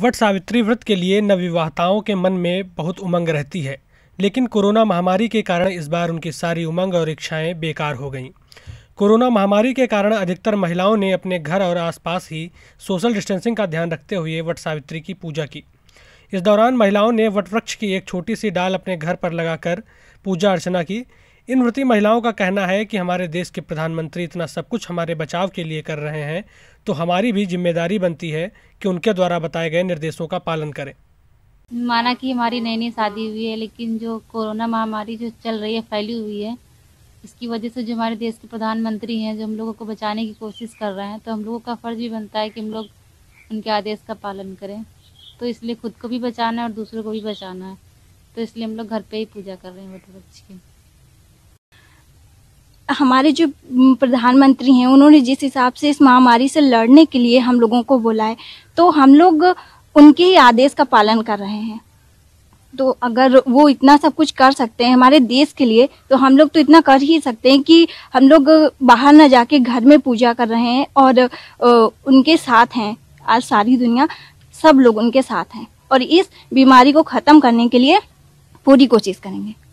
what Savitri व्रत के लिए नवविवाहताओं के मन में बहुत उमंग रहती है लेकिन कोरोना महामारी के कारण इस बार उनकी सारी उमंग और इच्छाएं बेकार हो गईं कोरोना महामारी के कारण अधिकतर महिलाओं ने अपने घर और आसपास ही सोशल डिस्टेंसिंग का ध्यान रखते हुए वट सावित्री की पूजा की इस दौरान महिलाओं ने वटवृक्ष की एक छोटी सी डाल अपने घर पर लगाकर पूजा अर्चना की इन व्रती महिलाओं का कहना है कि हमारे देश के प्रधानमंत्री इतना सब कुछ हमारे बचाव के लिए कर रहे हैं तो हमारी भी जिम्मेदारी बनती है कि उनके द्वारा बताए गए निर्देशों का पालन करें माना कि हमारी नई नई शादी हुई है लेकिन जो कोरोना महामारी जो चल रही है फैली हुई है इसकी वजह से जो हमारे देश के प्रधानमंत्री हैं जो हम लोगों को बचाने की कोशिश कर रहे हैं तो हम लोगों का फ़र्ज़ भी बनता है कि हम लोग उनके आदेश का पालन करें तो इसलिए खुद को भी बचाना है और दूसरों को भी बचाना है तो इसलिए हम लोग घर पे ही पूजा कर रहे हैं वटवृक्ष की हमारे जो प्रधानमंत्री हैं उन्होंने जिस हिसाब से इस महामारी से लड़ने के लिए हम लोगों को बुलाए तो हम लोग उनके ही आदेश का पालन कर रहे हैं तो अगर वो इतना सब कुछ कर सकते हैं हमारे देश के लिए तो हम लोग तो इतना कर ही सकते हैं कि हम लोग बाहर ना जाके घर में पूजा कर रहे हैं और उनके साथ हैं आज सारी दुनिया सब लोग उनके साथ हैं और इस बीमारी को ख़त्म करने के लिए पूरी कोशिश करेंगे